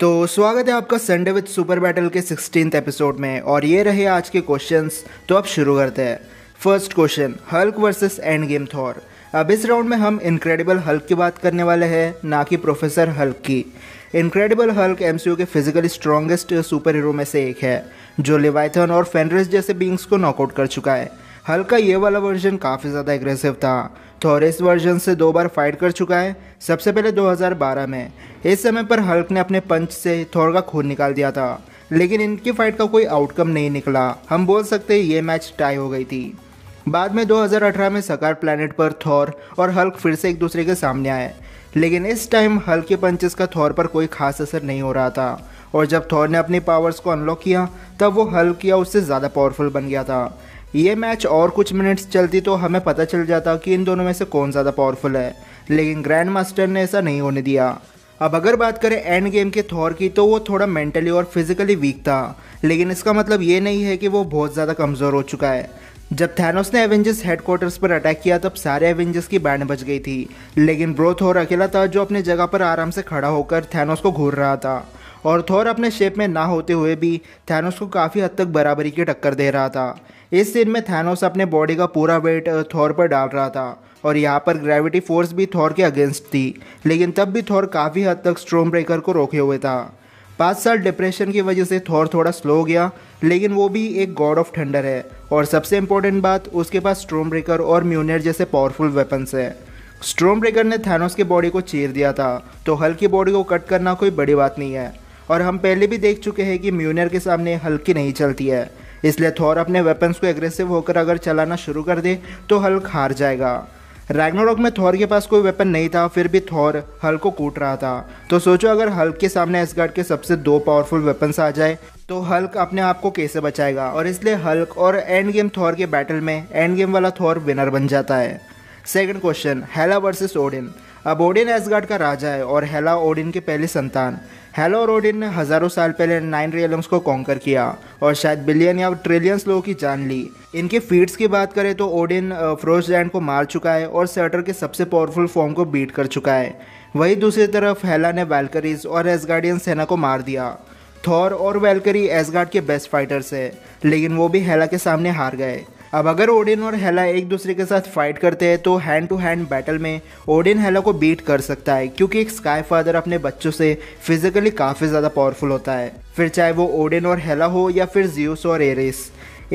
तो स्वागत है आपका संडे विद सुपर बैटल के सिक्सटीन एपिसोड में और ये रहे आज के क्वेश्चंस तो अब शुरू करते हैं first question Hulk versus endgame Thor अब इस राउंड में हम इनक्रेडिबल हल्क की बात करने वाले हैं ना कि प्रोफेसर हल्क की इनक्रेडिबल हल्क एम के फिजिकली स्ट्रॉन्गेस्ट सुपर हीरो में से एक है जो लिवाइथन और फेनरिस जैसे बींग्स को नॉकआउट कर चुका है हल्का ये वाला वर्जन काफ़ी ज़्यादा एग्रेसिव था थॉरेस तो वर्जन से दो बार फाइट कर चुका है सबसे पहले 2012 में इस समय पर हल्क ने अपने पंच से थौर का खून निकाल दिया था लेकिन इनकी फाइट का कोई आउटकम नहीं निकला हम बोल सकते ये मैच टाई हो गई थी बाद में 2018 में सकार प्लानट पर थौर और हल्क फिर से एक दूसरे के सामने आए लेकिन इस टाइम हल्क के पंचेस का थौर पर कोई खास असर नहीं हो रहा था और जब थौर ने अपनी पावर्स को अनलॉक किया तब वो हल्क या उससे ज़्यादा पावरफुल बन गया था ये मैच और कुछ मिनट्स चलती तो हमें पता चल जाता कि इन दोनों में से कौन ज़्यादा पावरफुल है लेकिन ग्रैंड मास्टर ने ऐसा नहीं होने दिया अब अगर बात करें एंड गेम के थॉर की तो वो थोड़ा मेंटली और फिजिकली वीक था लेकिन इसका मतलब ये नहीं है कि वो बहुत ज़्यादा कमज़ोर हो चुका है जब थैनोस ने एवेंजर्स हेडक्वार्टर्स पर अटैक किया तब सारे एवेंजर्स की बैंड बच गई थी लेकिन ब्रो थोर अकेला था जो अपने जगह पर आराम से खड़ा होकर थैनोस को घूर रहा था और थोर अपने शेप में ना होते हुए भी थैनोस को काफ़ी हद तक बराबरी की टक्कर दे रहा था इस सीन में थैनोस अपने बॉडी का पूरा वेट थॉर पर डाल रहा था और यहाँ पर ग्रेविटी फोर्स भी थॉर के अगेंस्ट थी लेकिन तब भी थॉर काफ़ी हद तक स्ट्रोम ब्रेकर को रोके हुए था पाँच साल डिप्रेशन की वजह से थॉर थोड़ा स्लो हो गया लेकिन वो भी एक गॉड ऑफ थंडर है और सबसे इम्पोर्टेंट बात उसके पास स्ट्रोम ब्रेकर और म्यूनियर जैसे पावरफुल वेपन्स है स्ट्रोम ब्रेकर ने थैनोस की बॉडी को चीर दिया था तो हल्की बॉडी को कट करना कोई बड़ी बात नहीं है और हम पहले भी देख चुके हैं कि म्यूनियर के सामने हल्की नहीं चलती है इसलिए थॉर अपने वेपन्स को एग्रेसिव होकर अगर चलाना शुरू कर दे तो हल्क हार जाएगा रैग्नोरॉक में थॉर के पास कोई वेपन नहीं था फिर भी थॉर हल्क को कूट रहा था तो सोचो अगर हल्क के सामने एसगार्ड के सबसे दो पावरफुल वेपन्स आ जाए तो हल्क अपने आप को कैसे बचाएगा और इसलिए हल्क और एंड गेम थॉर के बैटल में एंड गेम वाला थॉर विनर बन जाता है second question Hela versus Odin अब ओडिन एसगार्ड का राजा है और हेला ओडिन के पहले संतान हेला और ओडिन ने हजारों साल पहले नाइन रियलम्स को कॉन्कर किया और शायद बिलियन या ट्रिलियंस लोगों की जान ली इनके फीट्स की बात करें तो ओडिन फ्रोज लैंड को मार चुका है और सर्टर के सबसे पावरफुल फॉर्म को बीट कर चुका है वहीं दूसरी तरफ हेला ने वेलकरीज और एसगार्डियन सेना को मार दिया थॉर और वेलकरी एसगार्ड के बेस्ट फाइटर्स है लेकिन वो भी हेला के सामने हार गए अब अगर ओडिन और हेला एक दूसरे के साथ फाइट करते हैं तो हैंड टू हैंड बैटल में ओडिन हेला को बीट कर सकता है क्योंकि एक स्काई फादर अपने बच्चों से फिजिकली काफ़ी ज़्यादा पावरफुल होता है फिर चाहे वो ओडिन और हेला हो या फिर जियोस और एरिस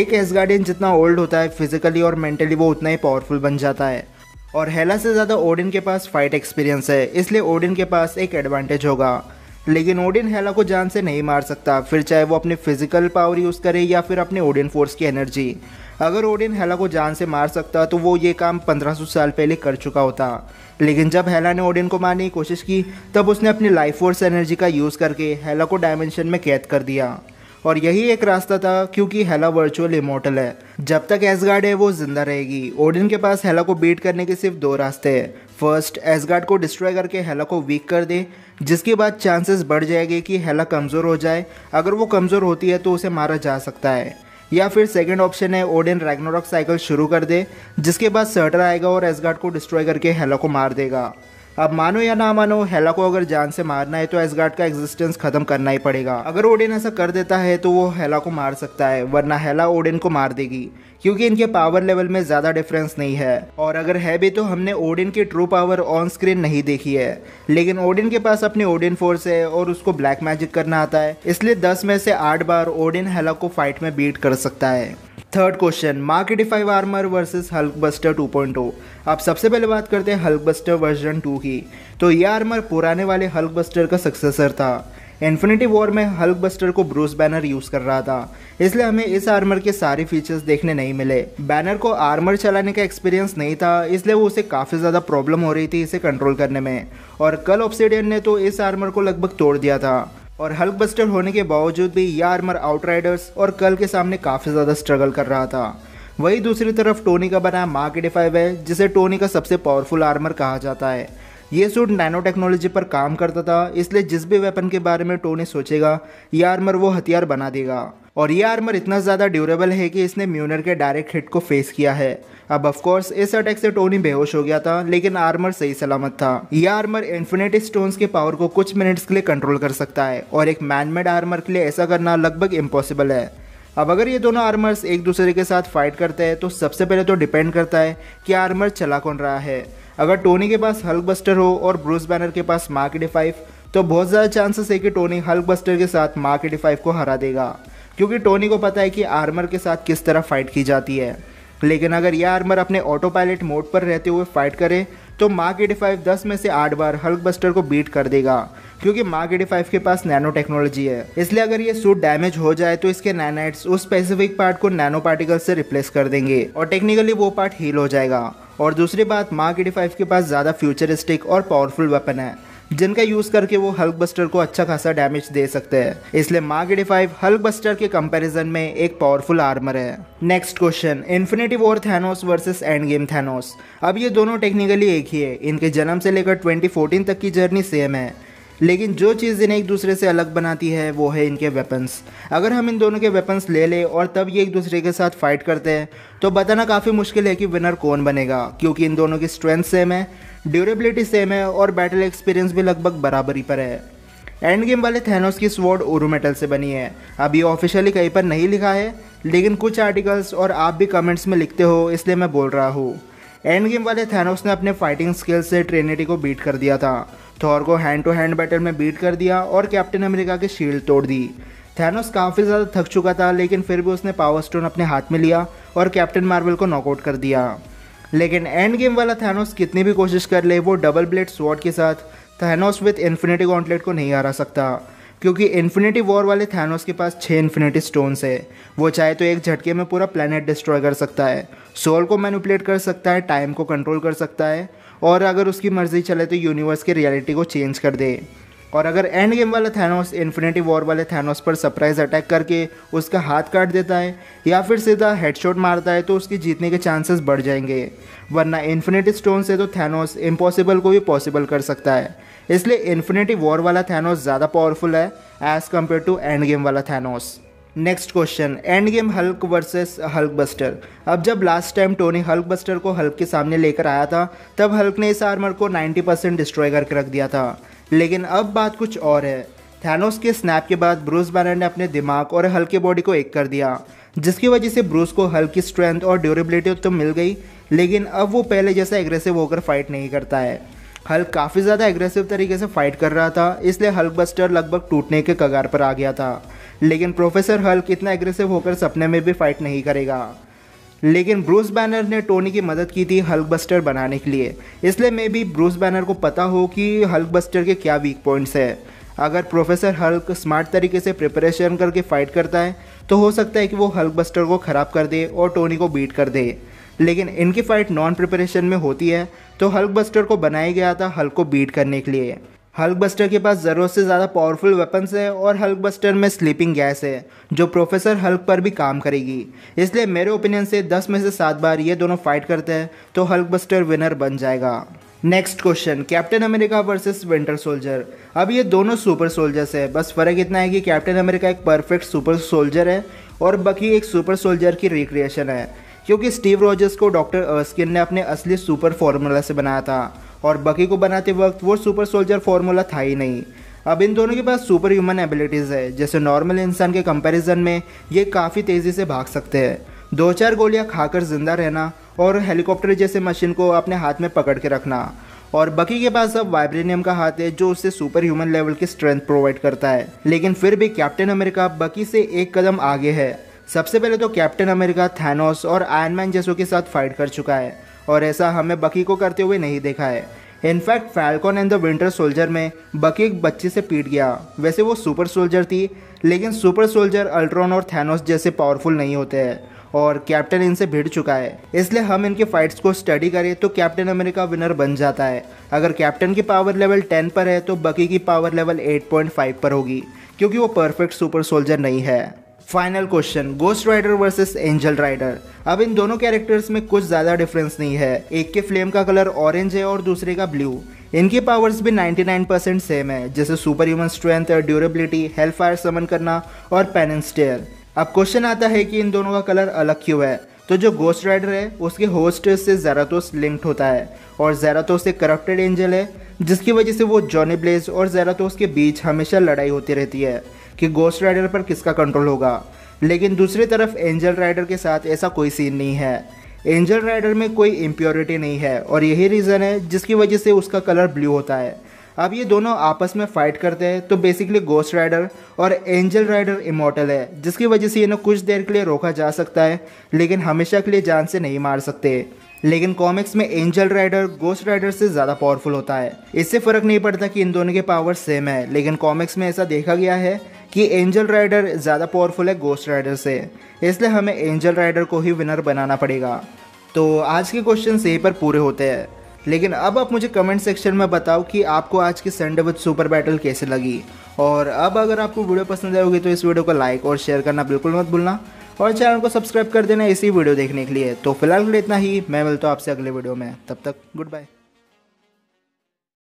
एक एस गार्डियन जितना ओल्ड होता है फिजिकली और मेंटली वो उतना ही पावरफुल बन जाता है और हेला से ज़्यादा ओडिन के पास फाइट एक्सपीरियंस है इसलिए ओडिन के पास एक एडवांटेज होगा लेकिन ओडिन हेला को जान से नहीं मार सकता फिर चाहे वो अपने फिजिकल पावर यूज़ करे या फिर अपने ओडिन फोर्स की एनर्जी अगर ओडिन हेला को जान से मार सकता तो वो ये काम 1500 साल पहले कर चुका होता लेकिन जब हेला ने ओडिन को मारने की कोशिश की तब उसने अपनी लाइफ फोर्स एनर्जी का यूज़ करके हेला को डायमेंशन में कैद कर दिया और यही एक रास्ता था क्योंकि हेला वर्चुअल इमोटल है जब तक एसगार्ड है वो जिंदा रहेगी ओडिन के पास हेला को बीट करने के सिर्फ दो रास्ते हैं फर्स्ट एसगार्ड को डिस्ट्रॉय करके हेला को वीक कर दे जिसके बाद चांसेस बढ़ जाएंगे कि हेला कमज़ोर हो जाए अगर वो कमज़ोर होती है तो उसे मारा जा सकता है या फिर सेकेंड ऑप्शन है ओडेन रैग्नोरॉक साइकिल शुरू कर दे जिसके बाद सर्टर आएगा और एसगार्ड को डिस्ट्रॉय करके हेलो को मार देगा अब मानो या ना मानो हेला को अगर जान से मारना है तो एसगार्ड का एग्जिस्टेंस खत्म करना ही पड़ेगा अगर ओडिन ऐसा कर देता है तो वो हेला को मार सकता है वरना हेला ओडिन को मार देगी क्योंकि इनके पावर लेवल में ज़्यादा डिफरेंस नहीं है और अगर है भी तो हमने ओडिन की ट्रू पावर ऑन स्क्रीन नहीं देखी है लेकिन ओडिन के पास अपनी ओडिन फोर्स है और उसको ब्लैक मैजिक करना आता है इसलिए 10 में से 8 बार ओडिन हेला को फाइट में बीट कर सकता है third question market five armour versus Hulkbuster two point अब सबसे पहले बात करते हैं हल्क बस्टर वर्जन टू की तो यह आर्मर पुराने वाले हल्क बस्टर का सक्सेसर था इन्फिनिटी वॉर में हल्क बस्टर को ब्रूस बैनर यूज़ कर रहा था इसलिए हमें इस आर्मर के सारे फीचर्स देखने नहीं मिले बैनर को आर्मर चलाने का एक्सपीरियंस नहीं था इसलिए वो उसे काफ़ी ज़्यादा प्रॉब्लम हो रही थी इसे कंट्रोल करने में और कल ऑप्सीडियन ने तो इस आर्मर को लगभग तोड़ दिया था और हल्क बस्टर होने के बावजूद भी यह आर्मर आउटराइडर्स और कल के सामने काफ़ी ज़्यादा स्ट्रगल कर रहा था वहीं दूसरी तरफ टोनी का बना मार्क एडिफाइव है जिसे टोनी का सबसे पावरफुल आर्मर कहा जाता है ये सूट नैनो टेक्नोलॉजी पर काम करता था इसलिए जिस भी वेपन के बारे में टोनी सोचेगा यह आर्मर वो हथियार बना देगा और ये आर्मर इतना ज़्यादा ड्यूरेबल है कि इसने म्यूनर के डायरेक्ट हिट को फेस किया है अब ऑफकोर्स इस अटैक से टोनी बेहोश हो गया था लेकिन आर्मर सही सलामत था यह आर्मर इन्फिनेटी स्टोन्स के पावर को कुछ मिनट्स के लिए कंट्रोल कर सकता है और एक मैनमेड आर्मर के लिए ऐसा करना लगभग इम्पॉसिबल है अब अगर ये दोनों आर्मर्स एक दूसरे के साथ फाइट करते हैं तो सबसे पहले तो डिपेंड करता है कि आर्मर चला कौन रहा है अगर टोनी के पास हल्क बस्टर हो और ब्रूस बैनर के पास मार्क डी फाइव तो बहुत ज़्यादा चांसेस है कि टोनी हल्क बस्टर के साथ मार्क डी फाइव को हरा देगा क्योंकि टोनी को पता है कि आर्मर के साथ किस तरह फाइट की जाती है लेकिन अगर यह आर्मर अपने ऑटो पायलट मोड पर रहते हुए फाइट करे तो मार्क एटी फाइव दस में से आठ बार हल्क बस्टर को बीट कर देगा क्योंकि मार्क एटी फाइव के पास नैनो टेक्नोलॉजी है इसलिए अगर ये सूट डैमेज हो जाए तो इसके नैनाइट्स उस स्पेसिफिक पार्ट को नैनो पार्टिकल से रिप्लेस कर देंगे और टेक्निकली वो पार्ट हील हो जाएगा और दूसरी बात मार्क एटी फाइव के पास ज़्यादा फ्यूचरिस्टिक और पावरफुल वेपन है जिनका यूज़ करके वो हल्क बस्टर को अच्छा खासा डैमेज दे सकते हैं इसलिए mark D five Hulkbuster के कंपैरिजन में एक पावरफुल आर्मर है next question Infinity War Thanos versus endgame Thanos अब ये दोनों टेक्निकली एक ही है इनके जन्म से लेकर ट्वेंटी तक की जर्नी सेम है लेकिन जो चीज़ इन्हें एक दूसरे से अलग बनाती है वो है इनके वेपन्स अगर हम इन दोनों के वेपन्स ले लें और तब ये एक दूसरे के साथ फाइट करते हैं तो बताना काफ़ी मुश्किल है कि विनर कौन बनेगा क्योंकि इन दोनों की स्ट्रेंथ सेम है ड्यूरेबिलिटी सेम है और बैटल एक्सपीरियंस भी लगभग बराबरी पर है एंड गेम वाले थैनोस की स्वॉर्ड ओरू मेटल से बनी है अब ये ऑफिशियली कहीं पर नहीं लिखा है लेकिन कुछ आर्टिकल्स और आप भी कमेंट्स में लिखते हो इसलिए मैं बोल रहा हूँ एंड गेम वाले थैनोस ने अपने फाइटिंग स्किल्स से ट्रेनिटी को बीट कर दिया था थॉर को हैंड टू हैंड बैटल में बीट कर दिया और कैप्टन अमेरिका की शील्ड तोड़ दी थैनोस काफ़ी ज़्यादा थक चुका था लेकिन फिर भी उसने पावर स्टोन अपने हाथ में लिया और कैप्टन मार्वल को नॉकआउट कर दिया लेकिन एंड गेम वाला थैनोस कितनी भी कोशिश कर ले वो डबल ब्लेड स्वॉर्ड के साथ थैनोस विथ इन्फिनिटी गॉन्टलेट को नहीं हरा सकता क्योंकि इन्फिनिटी वॉर वाले थैनोस के पास छः इन्फिनिटी स्टोन्स है वो चाहे तो एक झटके में पूरा प्लानट डिस्ट्रॉय कर सकता है सोल को मैनिपुलेट कर सकता है टाइम को कंट्रोल कर सकता है और अगर उसकी मर्ज़ी चले तो यूनिवर्स की रियलिटी को चेंज कर दे और अगर एंड गेम वाला थैनोस इन्फिनिटी वॉर वाले थैनोस पर सरप्राइज अटैक करके उसका हाथ काट देता है या फिर सीधा हेडशॉट मारता है तो उसकी जीतने के चांसेस बढ़ जाएंगे वरना इन्फिनिटी स्टोन से तो थैनोस इम्पॉसिबल को भी पॉसिबल कर सकता है इसलिए इन्फिनिटी वॉर वाला थैनोस ज़्यादा पावरफुल है as compare to endgame वाला Thanos next question endgame Hulk versus Hulkbuster अब जब last time Tony Hulkbuster को हल्क के सामने लेकर आया था तब हल्क ने इस आर्मर को 90 परसेंट डिस्ट्रॉय करके रख दिया था लेकिन अब बात कुछ और है थैनोस के स्नैप के बाद ब्रूस बैनर ने अपने दिमाग और हल्क के बॉडी को एक कर दिया जिसकी वजह से ब्रूस को हल्क की स्ट्रेंथ और ड्यूरेबिलिटी तो मिल गई लेकिन अब वो पहले जैसा एग्रेसिव होकर फाइट नहीं करता है हल्क काफ़ी ज़्यादा एग्रेसिव तरीके से फाइट कर रहा था इसलिए हल्क बस्टर लगभग टूटने के कगार पर आ गया था लेकिन प्रोफेसर हल्क इतना एग्रेसिव होकर सपने में भी फाइट नहीं करेगा लेकिन ब्रूस बैनर ने टोनी की मदद की थी हल्क बस्टर बनाने के लिए इसलिए मे भी ब्रूस बैनर को पता हो कि हल्क बस्टर के क्या वीक पॉइंट्स है अगर प्रोफेसर हल्क स्मार्ट तरीके से प्रिपरेशन करके फाइट करता है तो हो सकता है कि वो हल्क बस्टर को ख़राब कर दे और टोनी को बीट कर दे लेकिन इनकी फ़ाइट नॉन प्रिपरेशन में होती है तो हल्क बस्टर को बनाया गया था हल्क को बीट करने के लिए हल्क बस्टर के पास ज़रूरत से ज़्यादा पावरफुल वेपन्स है और हल्क बस्टर में स्लीपिंग गैस है जो प्रोफेसर हल्क पर भी काम करेगी इसलिए मेरे ओपिनियन से 10 में से सात बार ये दोनों फाइट करते हैं तो हल्क बस्टर विनर बन जाएगा next question Captain America versus Winter Soldier अब ये दोनों सुपर सोल्जर्स है बस फर्क इतना है कि कैप्टन अमेरिका एक परफेक्ट सुपर सोल्जर है और बकी एक सुपर सोल्जर की रिक्रिएशन है क्योंकि स्टीव रॉजर्स को डॉक्टर अर्स्किन ने अपने असली सुपर फॉर्मूला से बनाया था और बकी को बनाते वक्त वो सुपर सोल्जर फार्मूला था ही नहीं अब इन दोनों के पास सुपर ह्यूमन एबिलिटीज़ है जैसे नॉर्मल इंसान के कंपैरिजन में ये काफ़ी तेज़ी से भाग सकते हैं दो चार गोलियां खाकर ज़िंदा रहना और हेलीकॉप्टर जैसे मशीन को अपने हाथ में पकड़ के रखना और बकी के पास अब वाइब्रेनियम का हाथ है जो उससे सुपर ह्यूमन लेवल की स्ट्रेंथ प्रोवाइड करता है लेकिन फिर भी कैप्टन अमेरिका बकी से एक कदम आगे है सबसे पहले तो कैप्टन अमेरिका थैनोस और मैन जैसों के साथ फाइट कर चुका है और ऐसा हमें बकी को करते हुए नहीं देखा है in fact Falcon and the Winter Soldier में बकी एक बच्चे से पीट गया वैसे वो सुपर सोल्जर थी लेकिन सुपर सोल्जर अल्ट्रॉन और थैनोस जैसे पावरफुल नहीं होते हैं और कैप्टन इनसे भिड़ चुका है इसलिए हम इनके फाइट्स को स्टडी करें तो कैप्टन अमेरिका विनर बन जाता है अगर कैप्टन की पावर लेवल 10 पर है तो बकी की पावर लेवल 8.5 पर होगी क्योंकि वो परफेक्ट सुपर सोल्जर नहीं है final question Ghost Rider versus Angel Rider अब इन दोनों कैरेक्टर्स में कुछ ज़्यादा डिफरेंस नहीं है एक के फ्लेम का कलर ऑरेंज है और दूसरे का ब्लू इनके पावर्स भी 99% सेम है जैसे superhuman strength durability hellfire summon करना और पेन स्टेयर अब क्वेश्चन आता है कि इन दोनों का कलर अलग क्यों है तो जो गोस्ट राइडर है उसके होस्ट से जैरातोस लिंक्ड होता है और जैरातोस एक करप्टेड एंजल है जिसकी वजह से वो जॉनी ब्लेज और जैरातोस के बीच हमेशा लड़ाई होती रहती है कि गोस्ट राइडर पर किसका कंट्रोल होगा लेकिन दूसरी तरफ एंजल राइडर के साथ ऐसा कोई सीन नहीं है एंजल राइडर में कोई इम्प्योरिटी नहीं है और यही रीज़न है जिसकी वजह से उसका कलर ब्लू होता है अब ये दोनों आपस में फ़ाइट करते हैं तो बेसिकली गोस्ट राइडर और एंजल राइडर इमोटल है जिसकी वजह से इन्हें कुछ देर के लिए रोका जा सकता है लेकिन हमेशा के लिए जान से नहीं मार सकते लेकिन कॉमिक्स में एंजल राइडर गोस्ट राइडर से ज़्यादा पावरफुल होता है इससे फ़र्क नहीं पड़ता कि इन दोनों के पावर सेम है लेकिन कॉमिक्स में ऐसा देखा गया है कि एंजल राइडर ज़्यादा पावरफुल है गोस्ट राइडर से इसलिए हमें एंजल राइडर को ही विनर बनाना पड़ेगा तो आज के क्वेश्चन यहीं पर पूरे होते हैं लेकिन अब आप मुझे कमेंट सेक्शन में बताओ कि आपको आज की संडे विद सुपर बैटल कैसे लगी और अब अगर आपको वीडियो पसंद आएगी तो इस वीडियो को लाइक और शेयर करना बिल्कुल मत भूलना और चैनल को सब्सक्राइब कर देना इसी वीडियो देखने के लिए तो फिलहाल के लिए इतना ही मैं मिलता हूँ आपसे अगले वीडियो में तब तक गुड बाय